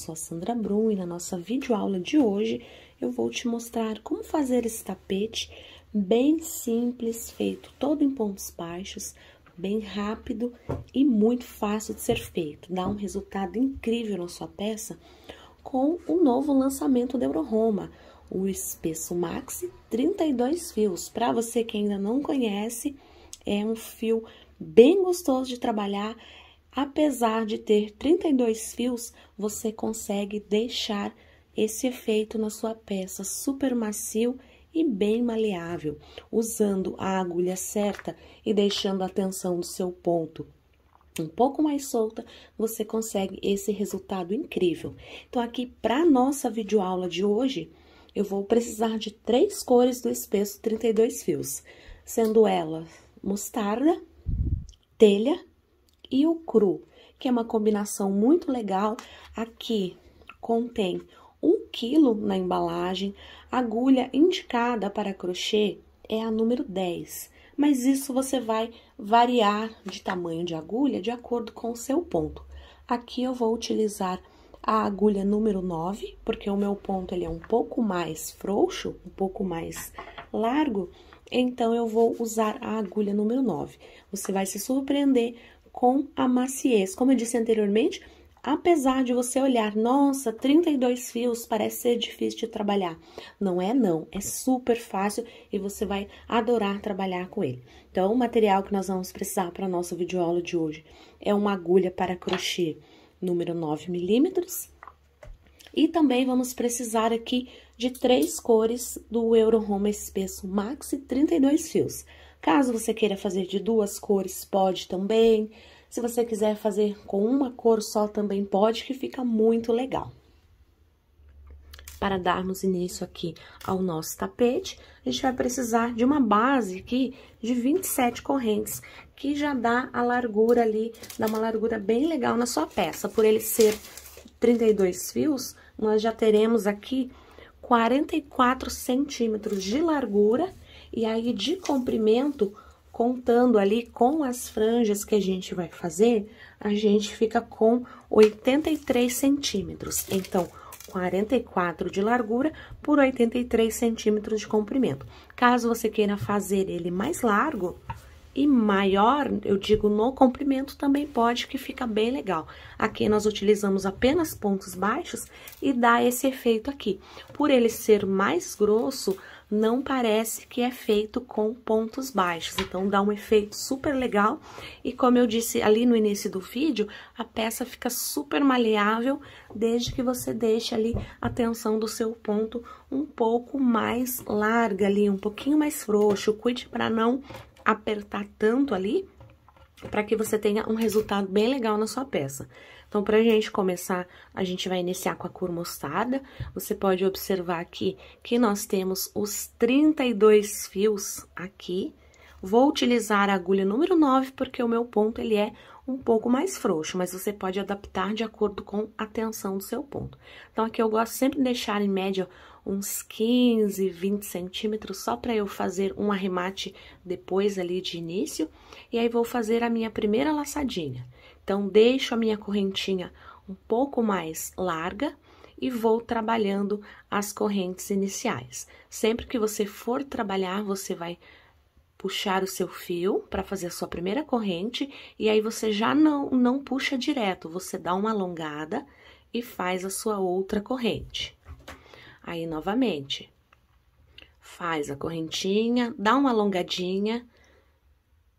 sou a Sandra Brum e na nossa videoaula de hoje eu vou te mostrar como fazer esse tapete bem simples, feito todo em pontos baixos, bem rápido e muito fácil de ser feito. Dá um resultado incrível na sua peça com o novo lançamento da Euroroma, o espesso maxi 32 fios. Para você que ainda não conhece, é um fio bem gostoso de trabalhar, apesar de ter 32 fios, você consegue deixar esse efeito na sua peça super macio e bem maleável, usando a agulha certa e deixando a tensão do seu ponto um pouco mais solta, você consegue esse resultado incrível. Então, aqui para nossa videoaula de hoje, eu vou precisar de três cores do espesso 32 fios, sendo ela mostarda, telha e o cru, que é uma combinação muito legal. Aqui contém um quilo na embalagem. A agulha indicada para crochê é a número 10, mas isso você vai variar de tamanho de agulha de acordo com o seu ponto. Aqui eu vou utilizar a agulha número 9, porque o meu ponto ele é um pouco mais frouxo, um pouco mais largo, então eu vou usar a agulha número 9. Você vai se surpreender com a maciez. Como eu disse anteriormente, apesar de você olhar, nossa, 32 fios parece ser difícil de trabalhar. Não é não, é super fácil e você vai adorar trabalhar com ele. Então, o material que nós vamos precisar para a nossa videoaula de hoje é uma agulha para crochê número 9 milímetros. E também vamos precisar aqui de três cores do Euro Home Espesso Maxi 32 fios. Caso você queira fazer de duas cores, pode também. Se você quiser fazer com uma cor só, também pode, que fica muito legal. Para darmos início aqui ao nosso tapete, a gente vai precisar de uma base aqui de 27 correntes, que já dá a largura ali, dá uma largura bem legal na sua peça. Por ele ser 32 fios, nós já teremos aqui 44 centímetros de largura e aí de comprimento, contando ali com as franjas que a gente vai fazer, a gente fica com 83 centímetros. Então, 44 de largura por 83 centímetros de comprimento. Caso você queira fazer ele mais largo e maior, eu digo no comprimento, também pode, que fica bem legal. Aqui nós utilizamos apenas pontos baixos e dá esse efeito aqui. Por ele ser mais grosso, não parece que é feito com pontos baixos. Então, dá um efeito super legal. E como eu disse ali no início do vídeo, a peça fica super maleável, desde que você deixe ali a tensão do seu ponto um pouco mais larga ali, um pouquinho mais frouxo. Cuide para não apertar tanto ali, para que você tenha um resultado bem legal na sua peça. Então, pra gente começar, a gente vai iniciar com a cor mostarda. Você pode observar aqui que nós temos os 32 fios aqui. Vou utilizar a agulha número 9, porque o meu ponto, ele é um pouco mais frouxo, mas você pode adaptar de acordo com a tensão do seu ponto. Então, aqui eu gosto sempre de deixar em média uns 15, 20 centímetros, só para eu fazer um arremate depois ali de início. E aí, vou fazer a minha primeira laçadinha. Então, deixo a minha correntinha um pouco mais larga e vou trabalhando as correntes iniciais. Sempre que você for trabalhar, você vai puxar o seu fio para fazer a sua primeira corrente e aí você já não, não puxa direto, você dá uma alongada e faz a sua outra corrente. Aí, novamente, faz a correntinha, dá uma alongadinha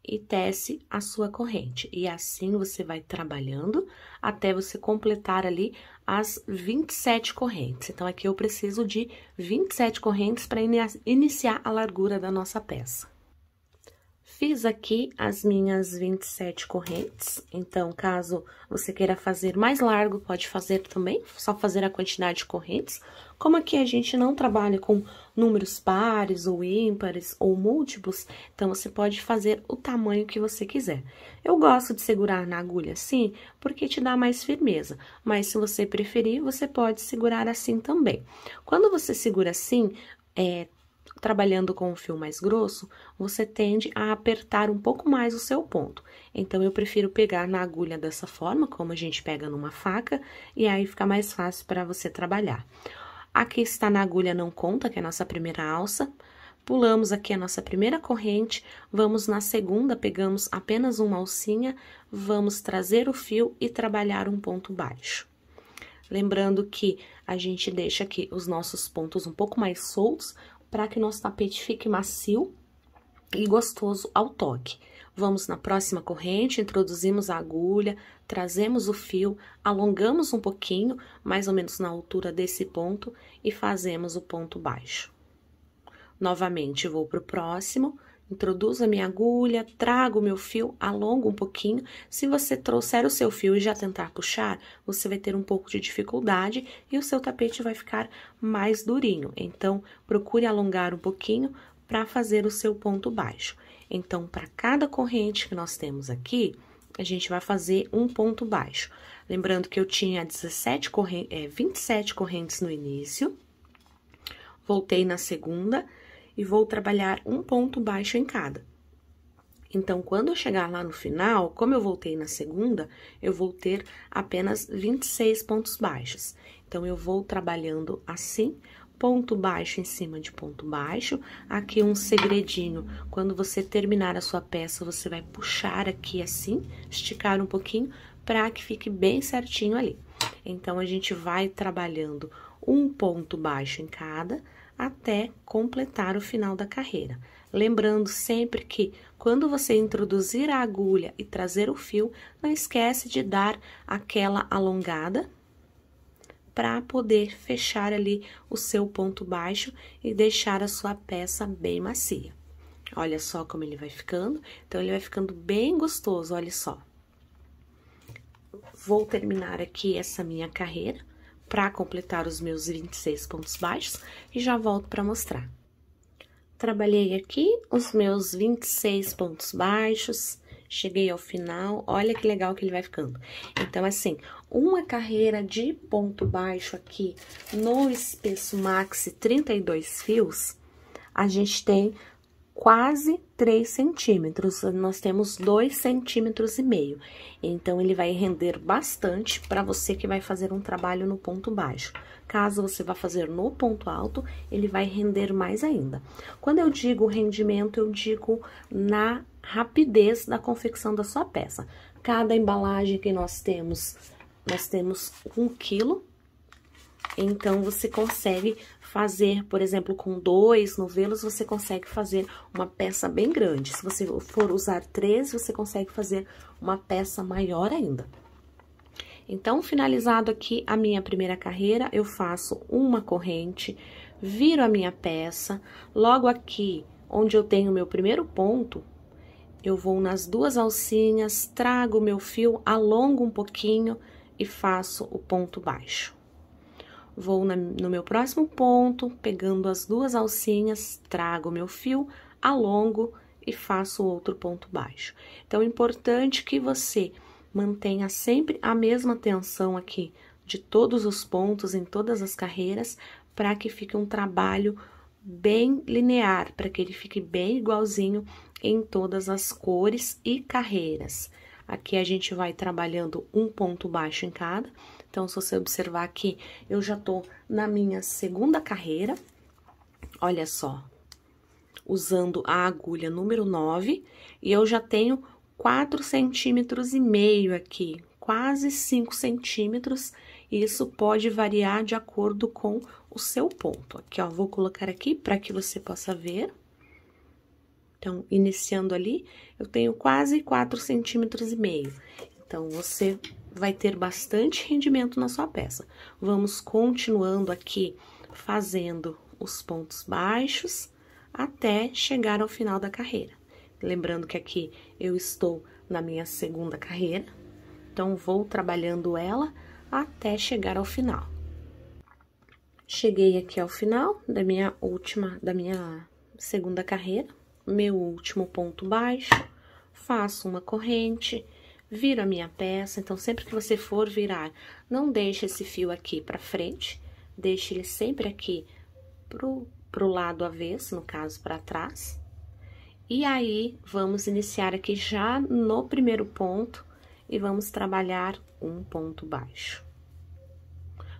e tece a sua corrente. E assim você vai trabalhando até você completar ali as 27 correntes. Então, aqui eu preciso de 27 correntes para iniciar a largura da nossa peça. Fiz aqui as minhas 27 correntes, então, caso você queira fazer mais largo, pode fazer também, só fazer a quantidade de correntes. Como aqui a gente não trabalha com números pares ou ímpares ou múltiplos, então você pode fazer o tamanho que você quiser. Eu gosto de segurar na agulha assim, porque te dá mais firmeza, mas se você preferir, você pode segurar assim também. Quando você segura assim, é, trabalhando com um fio mais grosso, você tende a apertar um pouco mais o seu ponto. Então, eu prefiro pegar na agulha dessa forma, como a gente pega numa faca, e aí fica mais fácil para você trabalhar. Aqui está na agulha não conta, que é a nossa primeira alça. Pulamos aqui a nossa primeira corrente, vamos na segunda, pegamos apenas uma alcinha, vamos trazer o fio e trabalhar um ponto baixo. Lembrando que a gente deixa aqui os nossos pontos um pouco mais soltos para que nosso tapete fique macio e gostoso ao toque. Vamos na próxima corrente, introduzimos a agulha, trazemos o fio, alongamos um pouquinho, mais ou menos na altura desse ponto, e fazemos o ponto baixo. Novamente, vou para o próximo, Introduzo a minha agulha, trago o meu fio, alongo um pouquinho. Se você trouxer o seu fio e já tentar puxar, você vai ter um pouco de dificuldade e o seu tapete vai ficar mais durinho. Então, procure alongar um pouquinho para fazer o seu ponto baixo. Então, para cada corrente que nós temos aqui, a gente vai fazer um ponto baixo. Lembrando que eu tinha 17 correntes, é, 27 correntes no início, voltei na segunda, e vou trabalhar um ponto baixo em cada. Então, quando eu chegar lá no final, como eu voltei na segunda, eu vou ter apenas 26 pontos baixos. Então, eu vou trabalhando assim, ponto baixo em cima de ponto baixo. Aqui um segredinho, quando você terminar a sua peça, você vai puxar aqui assim, esticar um pouquinho, para que fique bem certinho ali. Então, a gente vai trabalhando um ponto baixo em cada, até completar o final da carreira. Lembrando sempre que quando você introduzir a agulha e trazer o fio, não esquece de dar aquela alongada para poder fechar ali o seu ponto baixo e deixar a sua peça bem macia. Olha só como ele vai ficando, então ele vai ficando bem gostoso, olha só. Vou terminar aqui essa minha carreira para completar os meus 26 pontos baixos e já volto para mostrar. Trabalhei aqui os meus 26 pontos baixos, cheguei ao final, olha que legal que ele vai ficando. Então, assim, uma carreira de ponto baixo aqui no espesso maxi 32 fios, a gente tem quase 3 centímetros, nós temos 2 centímetros e meio. Então, ele vai render bastante para você que vai fazer um trabalho no ponto baixo. Caso você vá fazer no ponto alto, ele vai render mais ainda. Quando eu digo rendimento, eu digo na rapidez da confecção da sua peça. Cada embalagem que nós temos, nós temos um quilo então, você consegue fazer, por exemplo, com dois novelos, você consegue fazer uma peça bem grande. Se você for usar três, você consegue fazer uma peça maior ainda. Então, finalizado aqui a minha primeira carreira, eu faço uma corrente, viro a minha peça, logo aqui, onde eu tenho meu primeiro ponto, eu vou nas duas alcinhas, trago meu fio, alongo um pouquinho e faço o ponto baixo. Vou na, no meu próximo ponto, pegando as duas alcinhas, trago meu fio, alongo e faço outro ponto baixo. Então, é importante que você mantenha sempre a mesma tensão aqui de todos os pontos em todas as carreiras para que fique um trabalho bem linear, para que ele fique bem igualzinho em todas as cores e carreiras. Aqui a gente vai trabalhando um ponto baixo em cada, então, se você observar aqui, eu já tô na minha segunda carreira, olha só, usando a agulha número 9, e eu já tenho 4 centímetros e meio aqui, quase 5 centímetros, e isso pode variar de acordo com o seu ponto. Aqui, ó, vou colocar aqui para que você possa ver. Então, iniciando ali, eu tenho quase 4 centímetros e meio. Então, você vai ter bastante rendimento na sua peça. Vamos continuando aqui fazendo os pontos baixos até chegar ao final da carreira. Lembrando que aqui eu estou na minha segunda carreira, então vou trabalhando ela até chegar ao final. Cheguei aqui ao final da minha última, da minha segunda carreira, meu último ponto baixo, faço uma corrente, viro a minha peça, então sempre que você for virar, não deixe esse fio aqui para frente, deixe ele sempre aqui pro, pro lado avesso, no caso, para trás. E aí, vamos iniciar aqui já no primeiro ponto e vamos trabalhar um ponto baixo.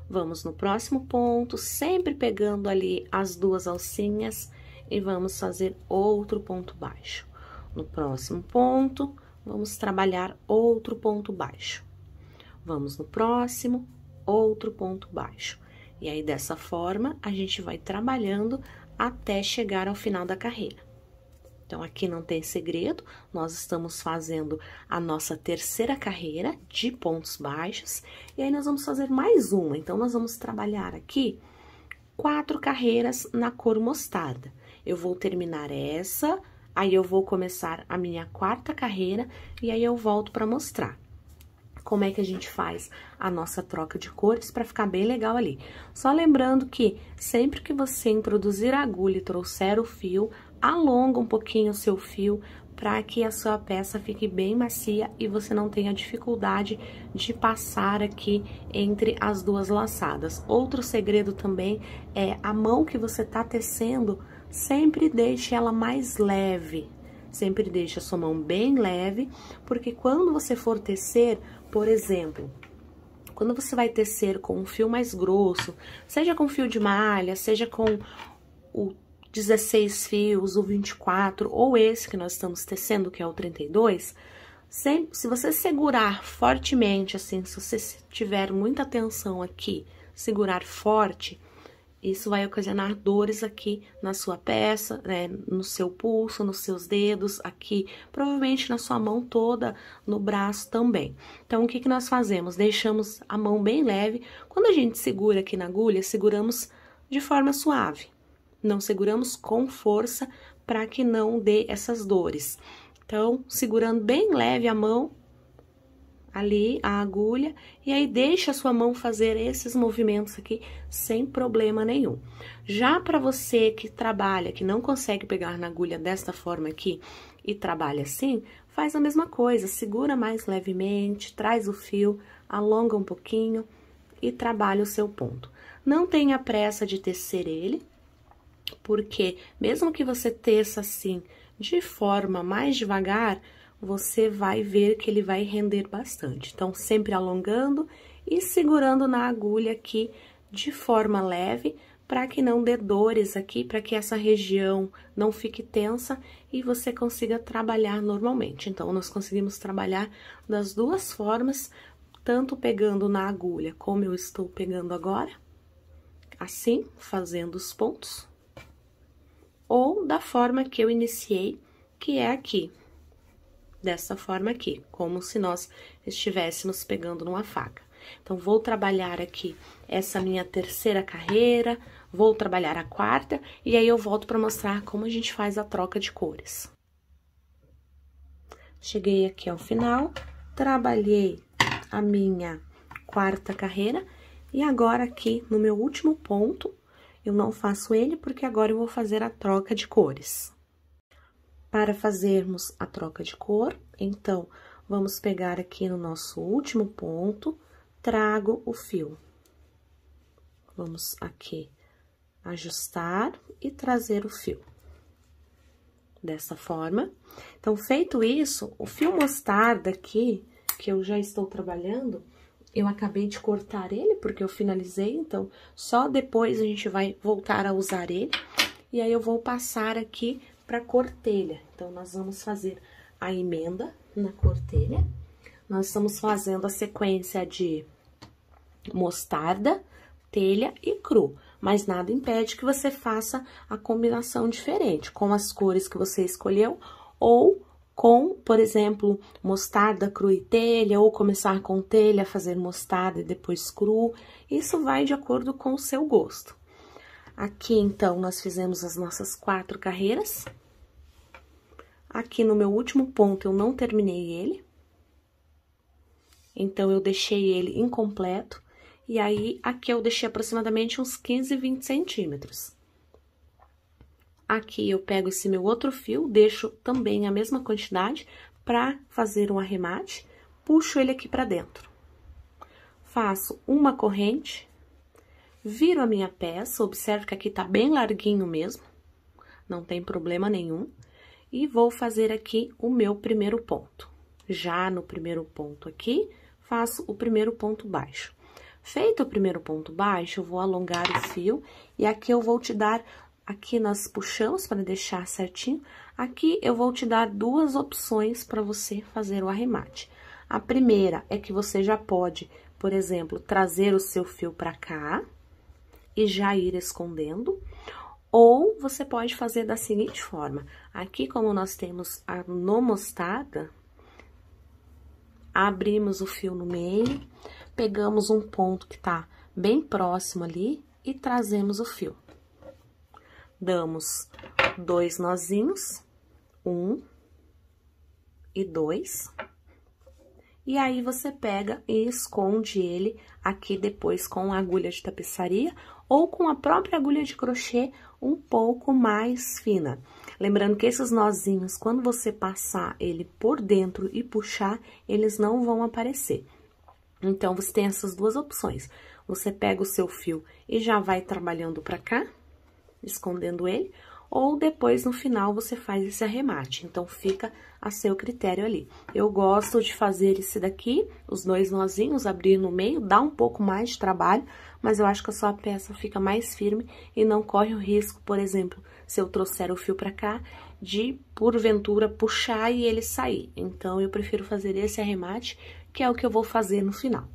Vamos no próximo ponto, sempre pegando ali as duas alcinhas e vamos fazer outro ponto baixo. No próximo ponto, vamos trabalhar outro ponto baixo. Vamos no próximo, outro ponto baixo. E aí, dessa forma, a gente vai trabalhando até chegar ao final da carreira. Então, aqui não tem segredo, nós estamos fazendo a nossa terceira carreira de pontos baixos, e aí nós vamos fazer mais uma. Então, nós vamos trabalhar aqui quatro carreiras na cor mostarda. Eu vou terminar essa, Aí eu vou começar a minha quarta carreira e aí eu volto para mostrar como é que a gente faz a nossa troca de cores para ficar bem legal ali. Só lembrando que sempre que você introduzir a agulha e trouxer o fio, alonga um pouquinho o seu fio para que a sua peça fique bem macia e você não tenha dificuldade de passar aqui entre as duas laçadas. Outro segredo também é a mão que você tá tecendo Sempre deixe ela mais leve, sempre deixe a sua mão bem leve, porque quando você for tecer, por exemplo, quando você vai tecer com um fio mais grosso, seja com fio de malha, seja com o 16 fios, o 24 ou esse que nós estamos tecendo, que é o 32, sempre, se você segurar fortemente, assim, se você tiver muita tensão aqui, segurar forte, isso vai ocasionar dores aqui na sua peça, né, no seu pulso, nos seus dedos, aqui, provavelmente na sua mão toda, no braço também. Então, o que, que nós fazemos? Deixamos a mão bem leve. Quando a gente segura aqui na agulha, seguramos de forma suave. Não seguramos com força para que não dê essas dores. Então, segurando bem leve a mão, ali a agulha e aí deixa a sua mão fazer esses movimentos aqui sem problema nenhum. Já para você que trabalha, que não consegue pegar na agulha desta forma aqui e trabalha assim, faz a mesma coisa, segura mais levemente, traz o fio, alonga um pouquinho e trabalha o seu ponto. Não tenha pressa de tecer ele, porque mesmo que você teça assim de forma mais devagar, você vai ver que ele vai render bastante. Então, sempre alongando e segurando na agulha aqui de forma leve, para que não dê dores aqui, para que essa região não fique tensa e você consiga trabalhar normalmente. Então, nós conseguimos trabalhar das duas formas, tanto pegando na agulha, como eu estou pegando agora, assim, fazendo os pontos, ou da forma que eu iniciei, que é aqui, dessa forma aqui, como se nós estivéssemos pegando numa faca. Então, vou trabalhar aqui essa minha terceira carreira, vou trabalhar a quarta, e aí eu volto para mostrar como a gente faz a troca de cores. Cheguei aqui ao final, trabalhei a minha quarta carreira, e agora aqui no meu último ponto, eu não faço ele porque agora eu vou fazer a troca de cores. Para fazermos a troca de cor, então, vamos pegar aqui no nosso último ponto, trago o fio. Vamos aqui ajustar e trazer o fio. Dessa forma. Então, feito isso, o fio mostarda aqui, que eu já estou trabalhando, eu acabei de cortar ele, porque eu finalizei, então, só depois a gente vai voltar a usar ele. E aí, eu vou passar aqui para a cortelha. Então, nós vamos fazer a emenda na cortelha. Nós estamos fazendo a sequência de mostarda, telha e cru. Mas nada impede que você faça a combinação diferente, com as cores que você escolheu ou com, por exemplo, mostarda cru e telha, ou começar com telha, fazer mostarda e depois cru. Isso vai de acordo com o seu gosto. Aqui, então, nós fizemos as nossas quatro carreiras. Aqui no meu último ponto, eu não terminei ele. Então, eu deixei ele incompleto. E aí, aqui eu deixei aproximadamente uns 15, 20 centímetros. Aqui eu pego esse meu outro fio, deixo também a mesma quantidade para fazer um arremate, puxo ele aqui para dentro. Faço uma corrente, viro a minha peça, observe que aqui tá bem larguinho mesmo, não tem problema nenhum e vou fazer aqui o meu primeiro ponto. Já no primeiro ponto aqui, faço o primeiro ponto baixo. Feito o primeiro ponto baixo, eu vou alongar o fio e aqui eu vou te dar, aqui nós puxamos para deixar certinho, aqui eu vou te dar duas opções para você fazer o arremate. A primeira é que você já pode, por exemplo, trazer o seu fio para cá e já ir escondendo, ou você pode fazer da seguinte forma. Aqui, como nós temos a nomostada, abrimos o fio no meio, pegamos um ponto que tá bem próximo ali e trazemos o fio. Damos dois nozinhos, um e dois. E aí, você pega e esconde ele aqui depois com agulha de tapeçaria ou com a própria agulha de crochê um pouco mais fina. Lembrando que esses nozinhos, quando você passar ele por dentro e puxar, eles não vão aparecer. Então, você tem essas duas opções. Você pega o seu fio e já vai trabalhando pra cá, escondendo ele, ou depois no final você faz esse arremate. Então, fica a seu critério ali. Eu gosto de fazer esse daqui, os dois nozinhos, abrir no meio, dá um pouco mais de trabalho, mas eu acho que a sua peça fica mais firme e não corre o risco, por exemplo, se eu trouxer o fio para cá, de, porventura, puxar e ele sair. Então, eu prefiro fazer esse arremate, que é o que eu vou fazer no final.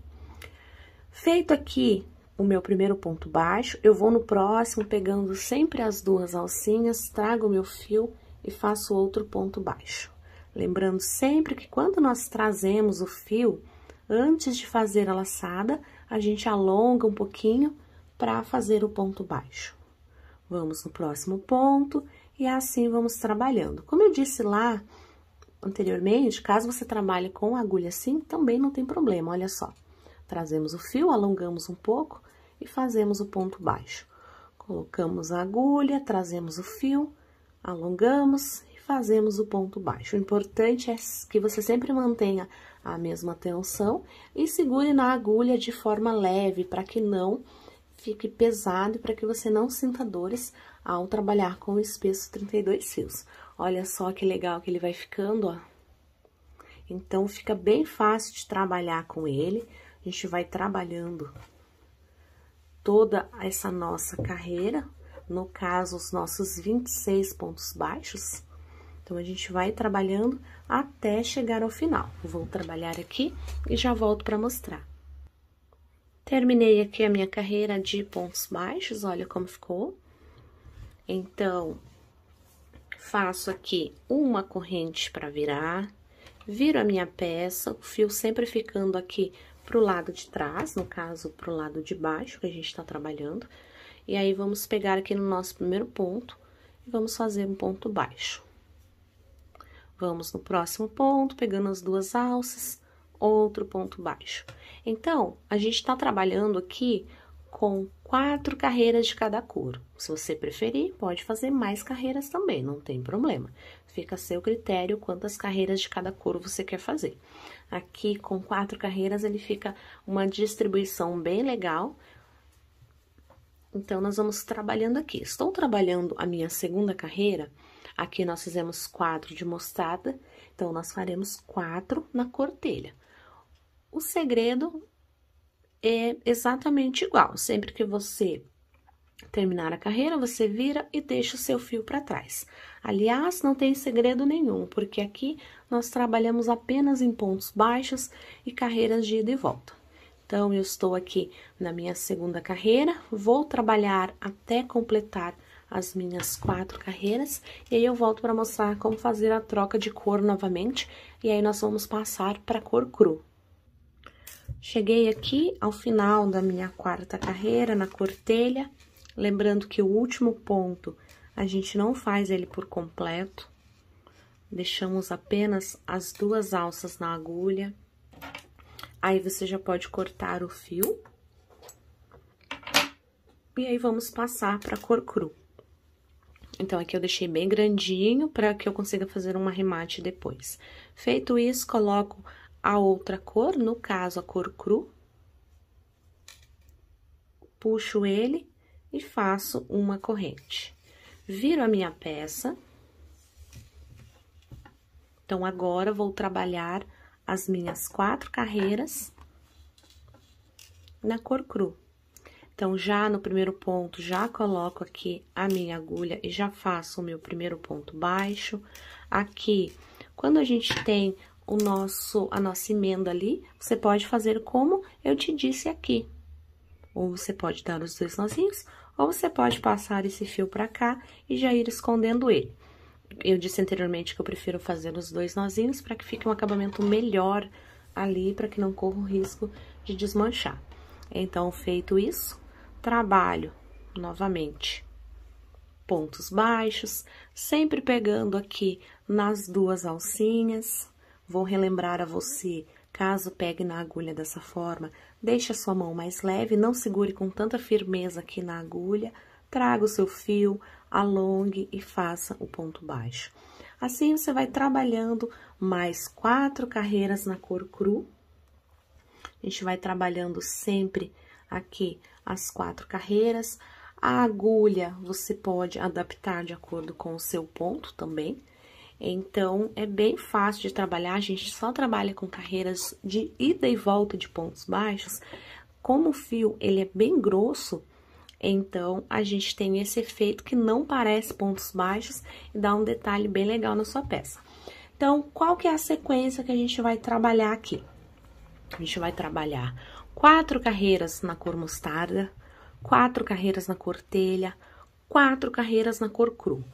Feito aqui o meu primeiro ponto baixo, eu vou no próximo pegando sempre as duas alcinhas, trago o meu fio e faço outro ponto baixo. Lembrando sempre que quando nós trazemos o fio, antes de fazer a laçada, a gente alonga um pouquinho para fazer o ponto baixo. Vamos no próximo ponto e assim vamos trabalhando. Como eu disse lá anteriormente, caso você trabalhe com agulha assim, também não tem problema, olha só. Trazemos o fio, alongamos um pouco, e fazemos o ponto baixo. Colocamos a agulha, trazemos o fio, alongamos e fazemos o ponto baixo. O importante é que você sempre mantenha a mesma tensão e segure na agulha de forma leve, para que não fique pesado e para que você não sinta dores ao trabalhar com o espesso 32 fios. Olha só que legal que ele vai ficando, ó. Então, fica bem fácil de trabalhar com ele. A gente vai trabalhando toda essa nossa carreira, no caso, os nossos 26 pontos baixos. Então, a gente vai trabalhando até chegar ao final. Vou trabalhar aqui e já volto para mostrar. Terminei aqui a minha carreira de pontos baixos, olha como ficou. Então, faço aqui uma corrente para virar, viro a minha peça, o fio sempre ficando aqui pro lado de trás, no caso, pro lado de baixo que a gente tá trabalhando. E aí, vamos pegar aqui no nosso primeiro ponto e vamos fazer um ponto baixo. Vamos no próximo ponto, pegando as duas alças, outro ponto baixo. Então, a gente tá trabalhando aqui com quatro carreiras de cada cor. Se você preferir, pode fazer mais carreiras também, não tem problema. Fica a seu critério quantas carreiras de cada cor você quer fazer. Aqui, com quatro carreiras, ele fica uma distribuição bem legal. Então, nós vamos trabalhando aqui. Estou trabalhando a minha segunda carreira. Aqui, nós fizemos quatro de mostarda. Então, nós faremos quatro na cortelha. O segredo é exatamente igual. Sempre que você terminar a carreira, você vira e deixa o seu fio para trás. Aliás, não tem segredo nenhum, porque aqui nós trabalhamos apenas em pontos baixos e carreiras de ida e volta. Então, eu estou aqui na minha segunda carreira, vou trabalhar até completar as minhas quatro carreiras e aí eu volto para mostrar como fazer a troca de cor novamente e aí nós vamos passar para cor cru, Cheguei aqui ao final da minha quarta carreira na cortelha, lembrando que o último ponto a gente não faz ele por completo, deixamos apenas as duas alças na agulha. Aí você já pode cortar o fio. E aí vamos passar para cor cru. Então, aqui eu deixei bem grandinho para que eu consiga fazer um arremate depois. Feito isso, coloco a outra cor, no caso a cor cru, puxo ele e faço uma corrente. Viro a minha peça. Então, agora vou trabalhar as minhas quatro carreiras na cor cru. Então, já no primeiro ponto, já coloco aqui a minha agulha e já faço o meu primeiro ponto baixo. Aqui, quando a gente tem o nosso, a nossa emenda ali, você pode fazer como eu te disse aqui. Ou você pode dar os dois nozinhos, ou você pode passar esse fio pra cá e já ir escondendo ele. Eu disse anteriormente que eu prefiro fazer os dois nozinhos para que fique um acabamento melhor ali, para que não corra o risco de desmanchar. Então, feito isso, trabalho novamente pontos baixos, sempre pegando aqui nas duas alcinhas. Vou relembrar a você, caso pegue na agulha dessa forma, deixe a sua mão mais leve, não segure com tanta firmeza aqui na agulha, traga o seu fio, alongue e faça o ponto baixo. Assim, você vai trabalhando mais quatro carreiras na cor cru. A gente vai trabalhando sempre aqui as quatro carreiras. A agulha você pode adaptar de acordo com o seu ponto também. Então, é bem fácil de trabalhar, a gente só trabalha com carreiras de ida e volta de pontos baixos. Como o fio ele é bem grosso, então a gente tem esse efeito que não parece pontos baixos e dá um detalhe bem legal na sua peça. Então, qual que é a sequência que a gente vai trabalhar aqui? A gente vai trabalhar quatro carreiras na cor mostarda, quatro carreiras na cor telha, quatro carreiras na cor cru.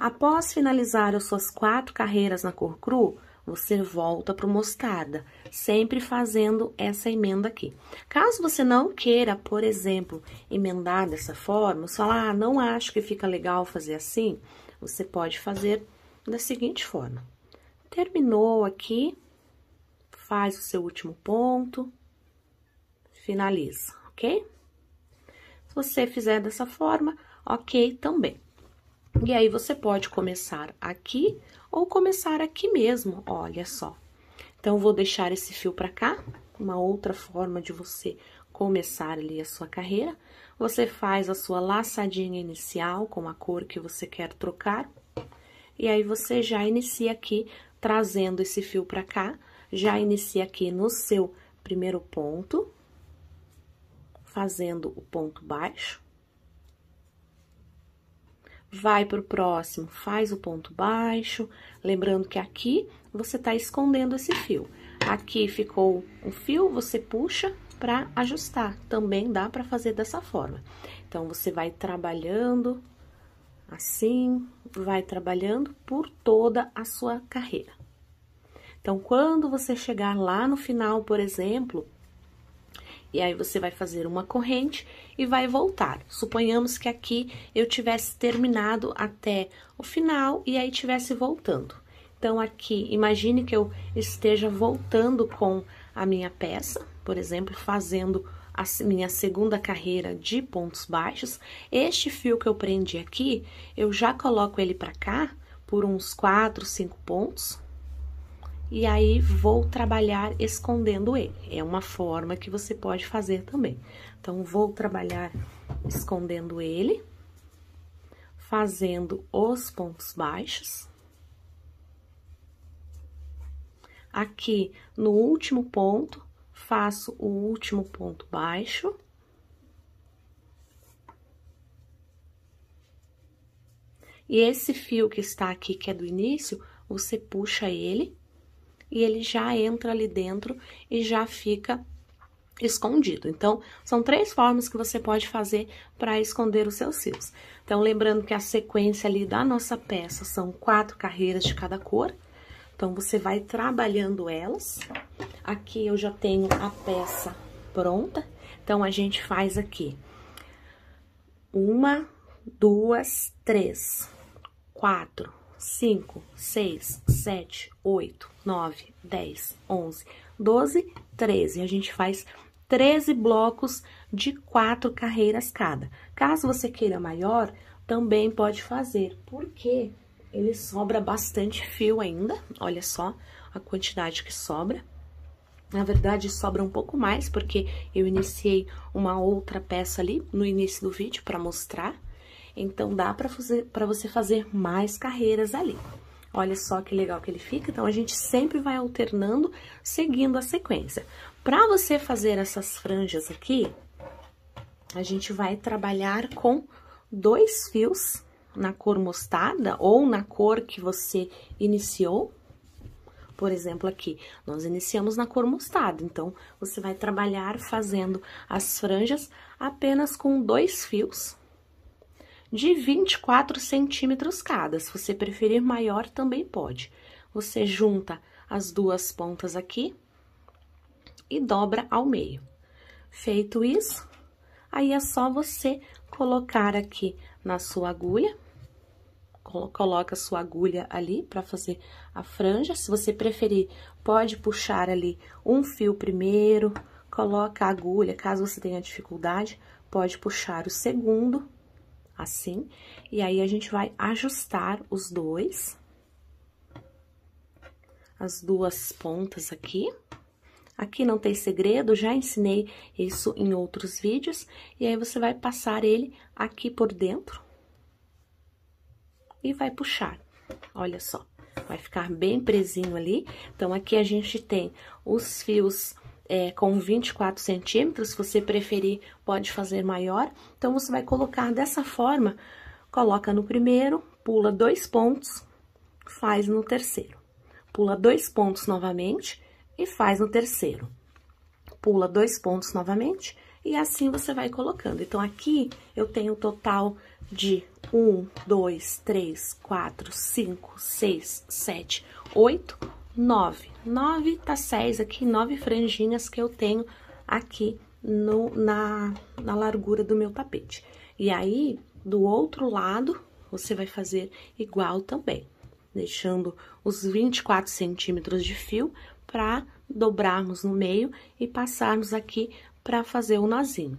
Após finalizar as suas quatro carreiras na cor cru, você volta para o mostarda, sempre fazendo essa emenda aqui. Caso você não queira, por exemplo, emendar dessa forma, você fala, ah, não acho que fica legal fazer assim, você pode fazer da seguinte forma. Terminou aqui, faz o seu último ponto, finaliza, ok? Se você fizer dessa forma, ok também. E aí você pode começar aqui ou começar aqui mesmo, olha só. Então, vou deixar esse fio para cá, uma outra forma de você começar ali a sua carreira. Você faz a sua laçadinha inicial com a cor que você quer trocar. E aí, você já inicia aqui, trazendo esse fio para cá, já inicia aqui no seu primeiro ponto, fazendo o ponto baixo vai para o próximo, faz o ponto baixo, lembrando que aqui você está escondendo esse fio. Aqui ficou um fio, você puxa para ajustar, também dá para fazer dessa forma. Então, você vai trabalhando assim, vai trabalhando por toda a sua carreira. Então, quando você chegar lá no final, por exemplo, e aí você vai fazer uma corrente e vai voltar. Suponhamos que aqui eu tivesse terminado até o final e aí tivesse voltando. Então, aqui, imagine que eu esteja voltando com a minha peça, por exemplo, fazendo a minha segunda carreira de pontos baixos. Este fio que eu prendi aqui, eu já coloco ele para cá por uns 4, 5 pontos, e aí vou trabalhar escondendo ele. É uma forma que você pode fazer também. Então, vou trabalhar escondendo ele, fazendo os pontos baixos. Aqui no último ponto, faço o último ponto baixo. E esse fio que está aqui, que é do início, você puxa ele e ele já entra ali dentro e já fica escondido. Então, são três formas que você pode fazer para esconder os seus cílios. Então, lembrando que a sequência ali da nossa peça são quatro carreiras de cada cor. Então, você vai trabalhando elas. Aqui eu já tenho a peça pronta. Então, a gente faz aqui uma, duas, três, quatro, 5, 6, 7, 8, 9, 10, 11, 12, 13. A gente faz 13 blocos de 4 carreiras cada. Caso você queira maior, também pode fazer, porque ele sobra bastante fio ainda. Olha só a quantidade que sobra. Na verdade, sobra um pouco mais, porque eu iniciei uma outra peça ali no início do vídeo para mostrar. Então, dá para você fazer mais carreiras ali. Olha só que legal que ele fica. Então, a gente sempre vai alternando, seguindo a sequência. Para você fazer essas franjas aqui, a gente vai trabalhar com dois fios na cor mostarda ou na cor que você iniciou. Por exemplo, aqui, nós iniciamos na cor mostarda, então, você vai trabalhar fazendo as franjas apenas com dois fios de 24 centímetros cada. Se você preferir maior, também pode. Você junta as duas pontas aqui e dobra ao meio. Feito isso, aí é só você colocar aqui na sua agulha, coloca a sua agulha ali para fazer a franja. Se você preferir, pode puxar ali um fio primeiro, coloca a agulha, caso você tenha dificuldade, pode puxar o segundo assim. E aí, a gente vai ajustar os dois. As duas pontas aqui. Aqui não tem segredo, já ensinei isso em outros vídeos. E aí, você vai passar ele aqui por dentro. E vai puxar. Olha só, vai ficar bem presinho ali. Então, aqui a gente tem os fios é, com 24 centímetros, se você preferir, pode fazer maior. Então, você vai colocar dessa forma, coloca no primeiro, pula dois pontos, faz no terceiro. Pula dois pontos novamente e faz no terceiro. Pula dois pontos novamente e assim você vai colocando. Então, aqui eu tenho o total de um, dois, três, quatro, cinco, seis, sete, oito nove. Nove tassés tá aqui, nove franjinhas que eu tenho aqui no, na, na largura do meu tapete. E aí, do outro lado, você vai fazer igual também, deixando os 24 centímetros de fio para dobrarmos no meio e passarmos aqui para fazer o nozinho.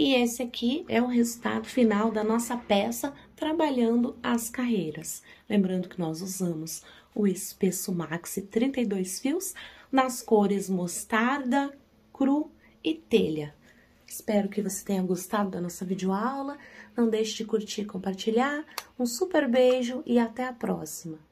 E esse aqui é o resultado final da nossa peça trabalhando as carreiras. Lembrando que nós usamos o espesso maxi 32 fios nas cores mostarda, cru e telha. Espero que você tenha gostado da nossa videoaula. Não deixe de curtir e compartilhar. Um super beijo e até a próxima!